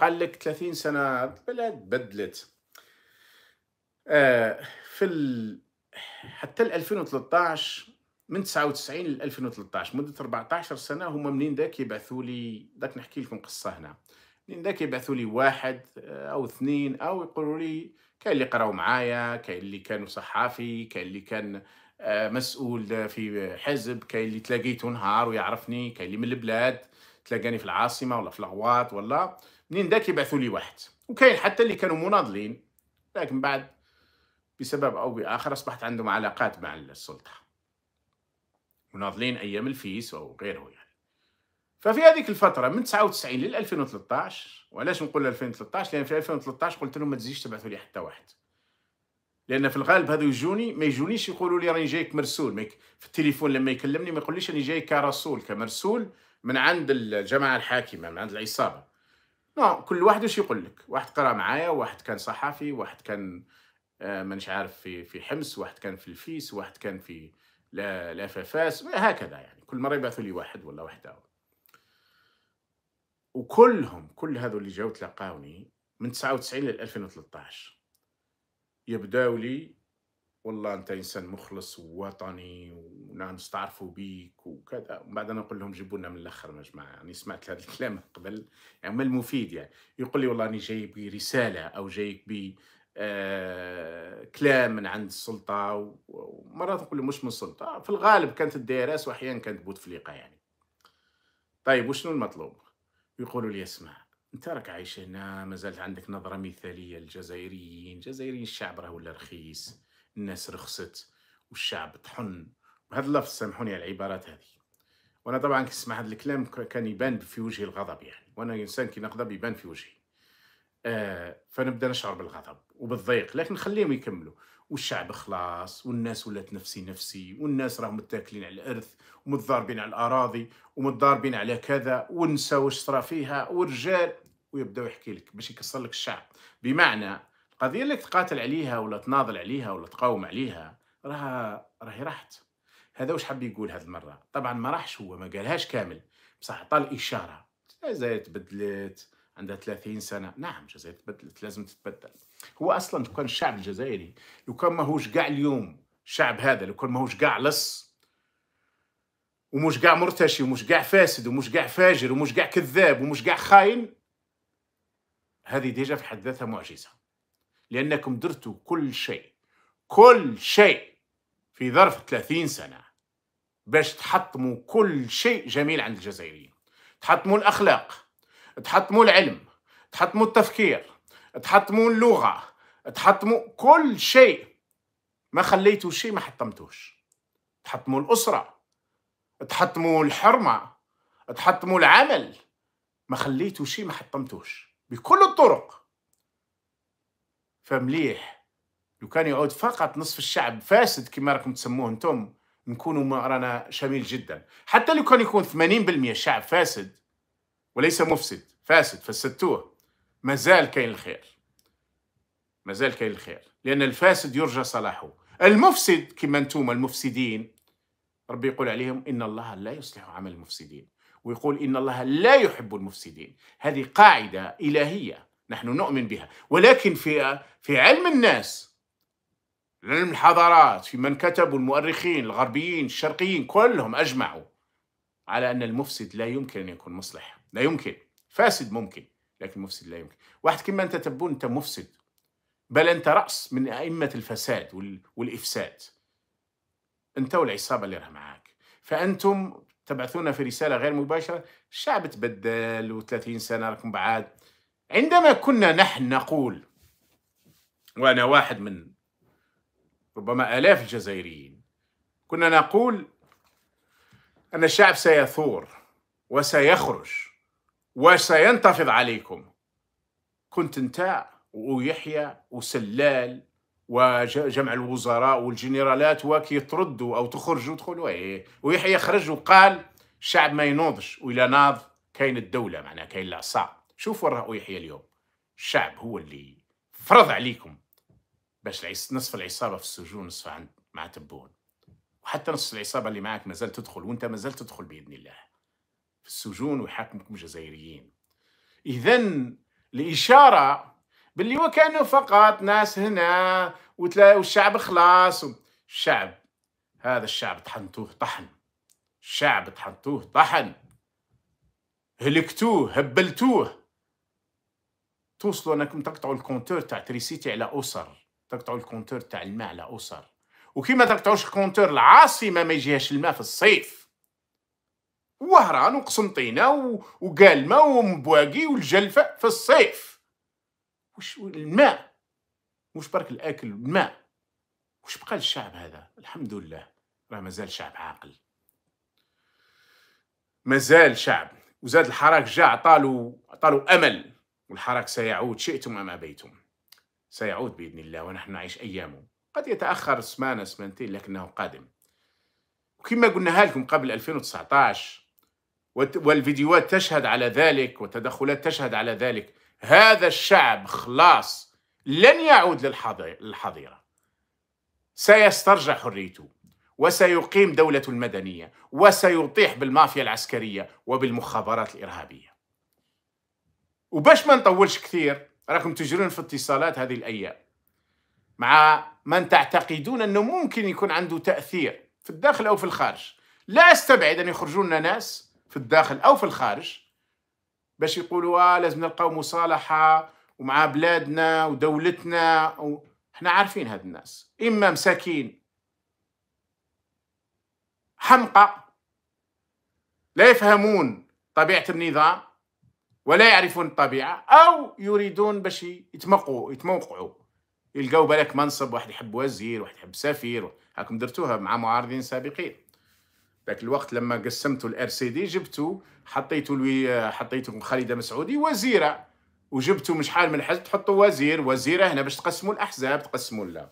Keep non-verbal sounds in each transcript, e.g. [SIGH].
قال لك 30 سنة البلد بدلت آه، في ال... حتى ل 2013 من 99 ل 2013 مدة 14 سنة هما منين ذاك يبعثوا لي ذاك نحكي لكم قصة هنا منين ذاك يبعثوا لي واحد آه، أو اثنين أو يقولوا لي كاين اللي قراو معايا كاين اللي كانوا صحافي كاين اللي كان آه، مسؤول في حزب كاين اللي تلاقيته نهار ويعرفني كاين اللي من البلاد تلاقاني في العاصمه ولا في الغواط ولا منين داك يبعثوا لي واحد وكاين حتى اللي كانوا مناضلين لكن بعد بسبب او باخر اصبحت عندهم علاقات مع السلطه مناضلين ايام الفيس او غيره يعني ففي هذيك الفتره من 99 لل 2013 وعلاش نقول 2013 لان في 2013 قلت لهم ما تزيدش تبعثوا لي حتى واحد لان في الغالب هذو يجوني ما يجونيش يقولوا لي راني جايك مرسول في التليفون لما يكلمني ما يقوليش راني جاي كرسول كمرسول من عند الجماعه الحاكمه من عند العصابه نو كل واحد واش يقول لك واحد قرا معايا واحد كان صحفي واحد كان آه، مانيش عارف في في حمص واحد كان في الفيس واحد كان في لافافاس هكذا يعني كل مره يبعثوا لي واحد ولا وحده وكلهم كل هذو اللي جاو تلاقاوني من 99 ل 2013 يبداو لي والله انت انسان مخلص ووطني وناس تعرفوا بيك وكذا ومن بعد انا نقول لهم جيبوا لنا من الاخر يا جماعه يعني سمعت هذا [LAUGHS] الكلام قبل يعني ما المفيد يعني يقول لي والله اني جاي برساله او جايك ب آه، كلام من عند السلطه ومرات نقول مش من السلطه في الغالب كانت الدراسة واحيانا كانت بوتفليقه يعني طيب وشنو المطلوب يقولوا لي اسمع انت راك عايش هنا مازالت عندك نظره مثاليه للجزائريين الجزائريين الشعب راه ولا رخيص الناس رخصت والشعب طحن وهذا اللفظ سامحوني على العبارات هذه وانا طبعا كنسمع هذا الكلام كان يبان في وجهي الغضب يعني وانا انسان كي نغضب يبان في وجهي آه فنبدا نشعر بالغضب وبالضيق لكن خليهم يكملوا والشعب خلاص والناس ولات نفسي نفسي والناس راهم متاكلين على الارث ومتضاربين على الاراضي ومتضاربين على كذا ونسى واش صرا فيها ورجال ويبداو يحكي لك باش يكسر لك الشعب بمعنى القضيه اللي تقاتل عليها ولا تناضل عليها ولا تقاوم عليها راها راهي راحت هذا واش حب يقول هذه المره طبعا ما راحش هو ما قالهاش كامل بصح عطى الاشاره الجزائر تبدلت عندها 30 سنه نعم الجزائر تبدلت لازم تتبدل هو اصلا لو كان الشعب الجزائري لو كان ماهوش كاع اليوم الشعب هذا لو كان ماهوش كاع لص ومش كاع مرتشي ومش كاع فاسد ومش كاع فاجر ومش كاع كذاب ومش كاع خاين هذه ديجا في حد ذاتها معجزه لأنكم درتوا كل شيء كل شيء في ظرف 30 سنة باش تحطموا كل شيء جميل عند الجزائريين تحطموا الأخلاق تحطموا العلم تحطموا التفكير تحطموا اللغة تحطموا كل شيء ما خليتوا شيء ما حطمتوش تحطموا الأسرة تحطموا الحرمة تحطموا العمل ما خليتوا شيء ما حطمتوش بكل الطرق فمليح لو كان يعود فقط نصف الشعب فاسد كما راكم تسموه انتم نكونوا رانا شميل جدا حتى لو كان يكون 80% الشعب فاسد وليس مفسد فاسد فسدتوه مازال كاين الخير مازال كاين الخير لان الفاسد يرجى صلاحه المفسد كما انتم المفسدين ربي يقول عليهم ان الله لا يصلح عمل المفسدين ويقول ان الله لا يحب المفسدين هذه قاعده الهيه نحن نؤمن بها ولكن في في علم الناس علم الحضارات في من كتبوا المؤرخين الغربيين الشرقيين كلهم أجمعوا على أن المفسد لا يمكن أن يكون مصلح لا يمكن فاسد ممكن لكن مفسد لا يمكن واحد كما أنت تبون أنت مفسد بل أنت رأس من أئمة الفساد والإفساد أنت والعصابة اللي راه معاك فأنتم تبعثونا في رسالة غير مباشرة الشعب تبدل و30 سنة راكم بعاد عندما كنا نحن نقول وأنا واحد من ربما آلاف الجزائريين كنا نقول أن الشعب سيثور وسيخرج وسينتفض عليكم كنت أنت ويحيى وسلال وجمع الوزراء والجنرالات وكي تردوا أو تخرجوا تقولوا إيه ويحيى خرج وقال الشعب ما ينوضش والى ناض كاين الدولة معناها كاين العصا شوفوا راهو يحيى اليوم الشعب هو اللي فرض عليكم باش نصف العصابة في السجون نصف عند مع تبون وحتى نصف العصابة اللي معاك مازال تدخل وانت مازال تدخل بإذن الله في السجون ويحاكمكم جزائريين إذا الإشارة باللي وكانوا فقط ناس هنا والشعب خلاص الشعب هذا الشعب طحنتوه طحن الشعب طحنتوه طحن هلكتوه هبلتوه توصلوا انكم تقطعوا الكونتور تاع تريسيتي على اسر تقطعوا الكونتور تاع الماء على اسر وكي ما تقطعوش الكونتور العاصمه ما يجيهاش الماء في الصيف وهران وقسنطينه وقالمه ومبواقي والجلفه في الصيف وش الماء مش برك الاكل الماء وش بقى للشعب هذا الحمد لله راه مازال شعب عاقل مازال شعب وزاد الحراك جا عطالو عطالو امل والحرك سيعود شئتم أم أبيتم سيعود بإذن الله ونحن نعيش أيامه قد يتأخر سمانة سمانتين لكنه قادم وكما قلنا لكم قبل 2019 والفيديوهات تشهد على ذلك والتدخلات تشهد على ذلك هذا الشعب خلاص لن يعود للحظيرة سيسترجع حريته وسيقيم دولة المدنية وسيطيح بالمافيا العسكرية وبالمخابرات الإرهابية وباش ما نطولش كثير راكم تجرون في اتصالات هذه الايام مع من تعتقدون انه ممكن يكون عنده تاثير في الداخل او في الخارج لا استبعد ان يخرجوا لنا ناس في الداخل او في الخارج باش يقولوا آه لازم نلقاو مصالحه ومع بلادنا ودولتنا و... احنا عارفين هاد الناس اما مساكين حمقى لا يفهمون طبيعه النظام ولا يعرفون الطبيعه او يريدون باش يتموقعوا يتموقعوا يلقاو بالك منصب واحد يحب وزير واحد يحب سفير هاكم درتوها مع معارضين سابقين ذاك الوقت لما قسمتوا الار سي دي جبتوا حطيتوا الوي... حطيتوا خالده مسعودي وزيره وجبتوا مش حال من حزب تحطوا وزير وزيره هنا باش تقسموا الاحزاب تقسموا لا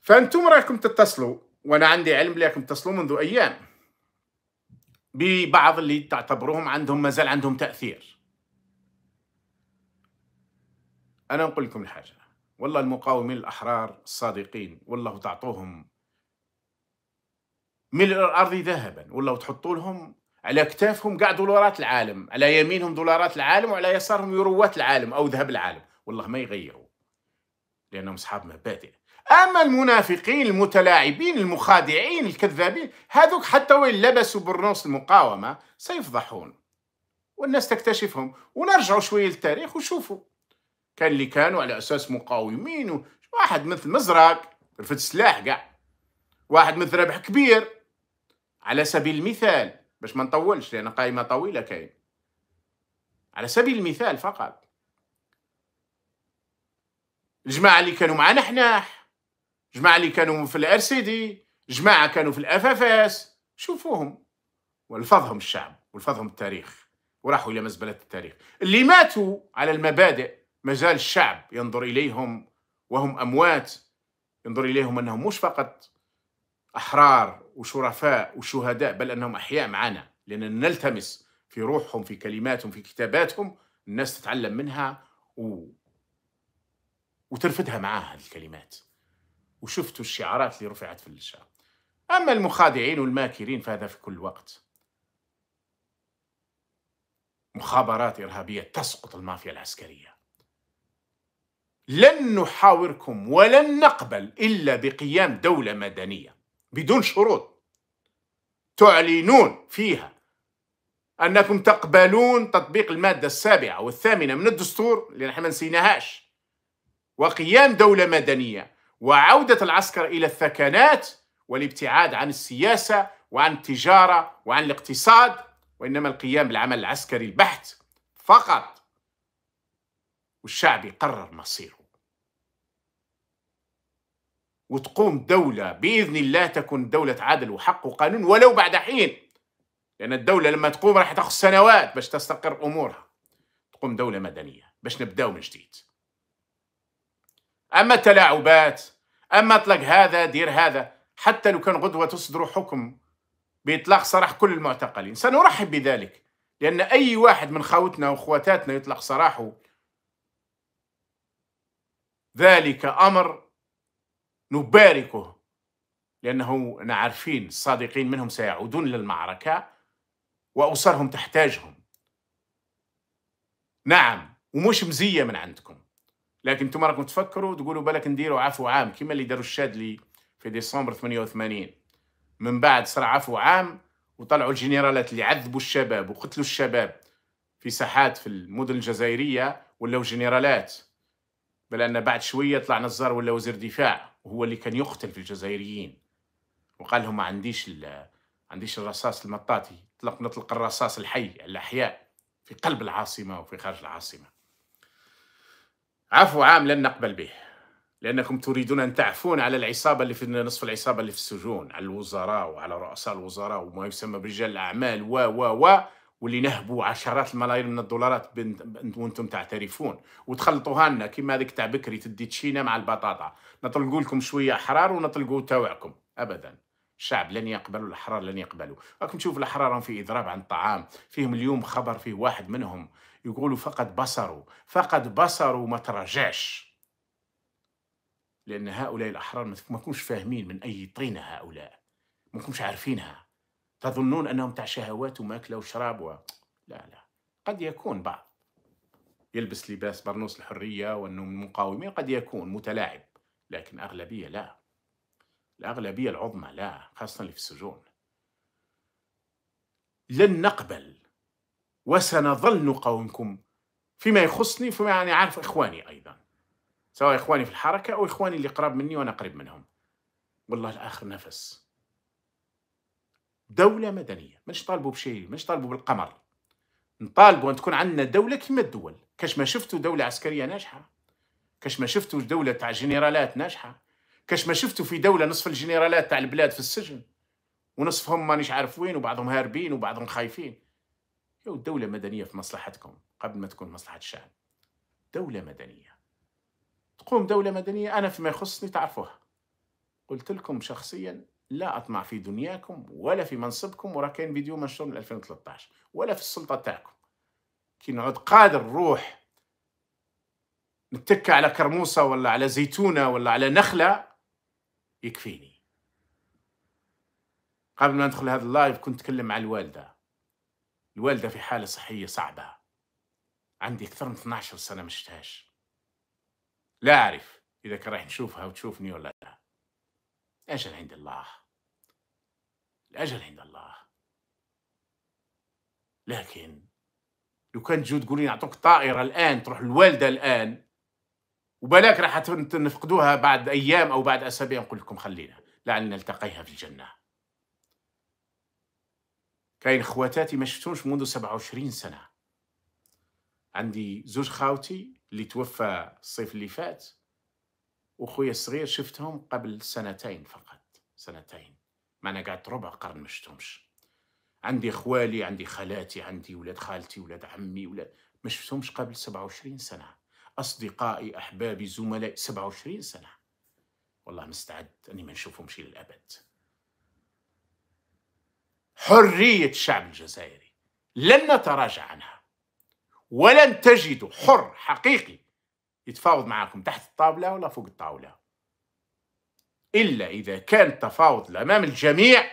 فانتم راكم تتصلوا وانا عندي علم بلي راكم منذ ايام ببعض اللي تعتبروهم عندهم ما زال عندهم تأثير أنا نقول لكم الحاجة والله المقاومين الأحرار الصادقين والله تعطوهم ملء الأرض ذهبا والله تحطوا لهم على أكتافهم قاع دولارات العالم على يمينهم دولارات العالم وعلى يسارهم يوروات العالم أو ذهب العالم والله ما يغيروا لأنهم أصحاب مبادئ أما المنافقين المتلاعبين المخادعين الكذابين هذوك حتى وين لبسوا برنوس المقاومة سيفضحون والناس تكتشفهم ونرجعوا شوية للتاريخ وشوفوا كان اللي كانوا على أساس مقاومين واحد مثل مزرق رفد سلاح كاع واحد مثل ربح كبير على سبيل المثال باش ما نطولش لأن قائمة طويلة كاين على سبيل المثال فقط الجماعة اللي كانوا معنا حناح جماعة اللي كانوا في الار سي دي جماعة كانوا في الاف اف اس شوفوهم ولفظهم الشعب ولفظهم التاريخ وراحوا إلى مزبلة التاريخ اللي ماتوا على المبادئ مازال الشعب ينظر إليهم وهم أموات ينظر إليهم أنهم مش فقط أحرار وشرفاء وشهداء بل أنهم أحياء معنا لأننا نلتمس في روحهم في كلماتهم في كتاباتهم الناس تتعلم منها و... وترفدها معاها هذه الكلمات وشفتوا الشعارات اللي رفعت في الشعب أما المخادعين والماكرين فهذا في كل وقت مخابرات إرهابية تسقط المافيا العسكرية لن نحاوركم ولن نقبل إلا بقيام دولة مدنية بدون شروط تعلنون فيها أنكم تقبلون تطبيق المادة السابعة والثامنة من الدستور اللي نحن ما نسيناهاش وقيام دولة مدنية وعودة العسكر إلى الثكنات والابتعاد عن السياسة وعن التجارة وعن الاقتصاد وإنما القيام بالعمل العسكري البحت فقط والشعب يقرر مصيره وتقوم دولة بإذن الله تكون دولة عدل وحق وقانون ولو بعد حين لأن الدولة لما تقوم راح تاخذ سنوات باش تستقر أمورها تقوم دولة مدنية باش نبداو من جديد أما التلاعبات اما اطلق هذا دير هذا حتى لو كان غدوه تصدر حكم باطلاق سراح كل المعتقلين سنرحب بذلك لان اي واحد من خوتنا واخواتاتنا يطلق سراحه ذلك امر نباركه لانه عارفين الصادقين منهم سيعودون للمعركه واسرهم تحتاجهم نعم ومش مزيه من عندكم لكن انتم راكم تفكروا تقولوا بالك نديروا عفو عام كما اللي داروا الشادلي في ديسمبر 88 من بعد صار عفو عام وطلعوا الجنرالات اللي عذبوا الشباب وقتلوا الشباب في ساحات في المدن الجزائريه ولاو جنرالات بل ان بعد شويه طلع نزار ولا وزير دفاع وهو اللي كان يقتل في الجزائريين وقال لهم ما عنديش عنديش الرصاص المطاطي طلق نطلق الرصاص الحي على الاحياء في قلب العاصمه وفي خارج العاصمه عفو عام لن نقبل به لأنكم تريدون أن تعفون على العصابة اللي في نصف العصابة اللي في السجون على الوزراء وعلى رؤساء الوزراء وما يسمى برجال الأعمال و و و واللي نهبوا عشرات الملايين من الدولارات وانتم تعترفون وتخلطوها لنا كيما هذيك تاع بكري تدي تشينا مع البطاطا نطلقوا لكم شويه احرار ونطلقوا توعكم ابدا الشعب لن يقبلوا الاحرار لن يقبلوا راكم تشوفوا الاحرار في اضراب عن الطعام فيهم اليوم خبر فيه واحد منهم يقولوا فقد بصروا فقد بصروا ما تراجعش لأن هؤلاء الأحرار ما كنوش فاهمين من أي طينة هؤلاء ما كنوش عارفينها تظنون أنهم تاع شهوات وماكلة وشراب و... لا لا قد يكون بعض يلبس لباس برنوس الحرية وأنه من المقاومين قد يكون متلاعب لكن أغلبية لا الأغلبية العظمى لا خاصة اللي في السجون لن نقبل وسنظل نقاومكم فيما يخصني فيما يعني عارف إخواني أيضا سواء إخواني في الحركة أو إخواني اللي قراب مني وأنا قريب منهم والله الآخر نفس دولة مدنية مش طالبوا بشيء مش طالبوا بالقمر نطالبوا أن تكون عندنا دولة كما الدول كاش ما شفتوا دولة عسكرية ناجحة كاش ما شفتوا دولة تاع جنرالات ناجحة كاش ما شفتوا في دولة نصف الجنرالات تاع البلاد في السجن ونصفهم مانيش عارف وين وبعضهم هاربين وبعضهم خايفين لو الدولة مدنية في مصلحتكم قبل ما تكون مصلحة الشعب دولة مدنية تقوم دولة مدنية أنا فيما يخصني تعرفوها قلت لكم شخصيا لا أطمع في دنياكم ولا في منصبكم ورا كاين فيديو منشور من 2013 ولا في السلطة تاعكم كي نعود قادر نروح نتكى على كرموسة ولا على زيتونة ولا على نخلة يكفيني قبل ما ندخل هذا اللايف كنت نتكلم مع الوالده الوالدة في حالة صحية صعبة عندي أكثر من 12 سنة مشتهاش لا أعرف إذا كان راح نشوفها وتشوفني ولا لا الأجل عند الله الأجل عند الله لكن لو كان تجو تقولين أعطوك طائرة الآن تروح للوالدة الآن وبلاك راح تنفقدوها بعد أيام أو بعد أسابيع نقول لكم خلينا لعلنا نلتقيها في الجنة كاين خواتاتي ما شفتهمش منذ 27 سنه عندي زوج خاوتي اللي توفى الصيف اللي فات وخويا الصغير شفتهم قبل سنتين فقط سنتين ما انا قعدت ربع قرن ما شفتهمش عندي خوالي عندي خالاتي عندي ولاد خالتي ولاد عمي ولاد ما شفتهمش قبل 27 سنه اصدقائي احبابي زملائي 27 سنه والله مستعد اني ما نشوفهمش الى الابد حرية الشعب الجزائري لن نتراجع عنها ولن تجدوا حر حقيقي يتفاوض معكم تحت الطاولة ولا فوق الطاولة إلا إذا كان التفاوض أمام الجميع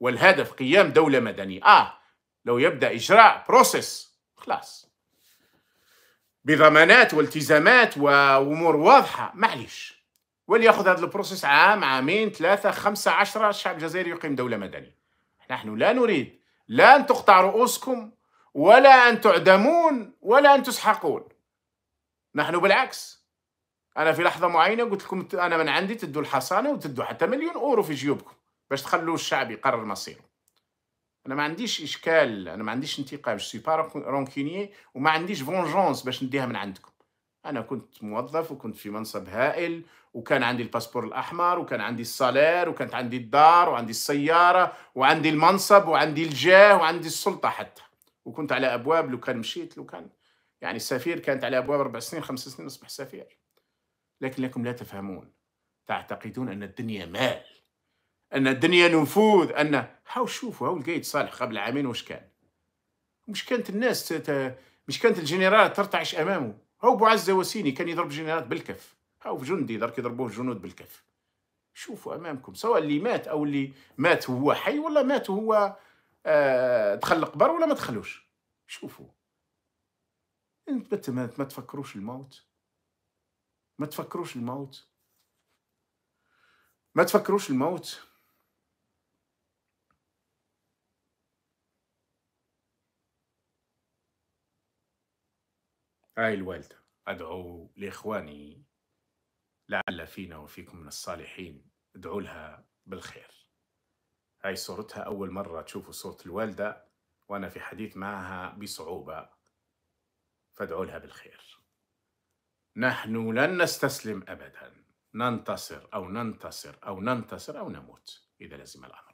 والهدف قيام دولة مدنية آه لو يبدأ إجراء بروسيس خلاص بضمانات والتزامات وأمور واضحة معليش وليأخذ هذا البروسيس عام عامين ثلاثة خمسة عشرة الشعب الجزائري يقيم دولة مدنية نحن لا نريد لا أن تقطع رؤوسكم ولا أن تعدمون ولا أن تسحقون نحن بالعكس أنا في لحظة معينة قلت لكم أنا من عندي تدوا الحصانة وتدوا حتى مليون أورو في جيوبكم باش تخلوا الشعب يقرر مصيره انا ما عنديش اشكال انا ما عنديش انتقام سي با رونكيني وما عنديش فونجونس باش نديها من عندكم انا كنت موظف وكنت في منصب هائل وكان عندي الباسبور الاحمر وكان عندي الصالير وكانت عندي الدار وعندي السياره وعندي المنصب وعندي الجاه وعندي السلطه حتى وكنت على ابواب لو كان مشيت لو كان يعني سفير كانت على ابواب اربع سنين خمس سنين اصبح سفير لكن لكم لا تفهمون تعتقدون ان الدنيا مال ان الدنيا نفوذ ان هاو شوفوا هاو لقيت صالح قبل عامين وش كان مش كانت الناس تت... مش كانت الجنرال ترتعش امامه هو بوعزة وسيني كان يضرب جنرالات بالكف هو جندي درك يضربوه الجنود بالكف شوفوا امامكم سواء اللي مات او اللي مات هو حي ولا مات هو آه دخل القبر ولا ما دخلوش شوفوا انت ما تفكروش الموت ما تفكروش الموت ما تفكروش الموت هاي آه، الوالدة أدعو لإخواني لعل فينا وفيكم من الصالحين ادعوا لها بالخير هاي صورتها أول مرة تشوفوا صورة الوالدة وأنا في حديث معها بصعوبة فادعوا لها بالخير نحن لن نستسلم أبدا ننتصر أو ننتصر أو ننتصر أو نموت إذا لزم الأمر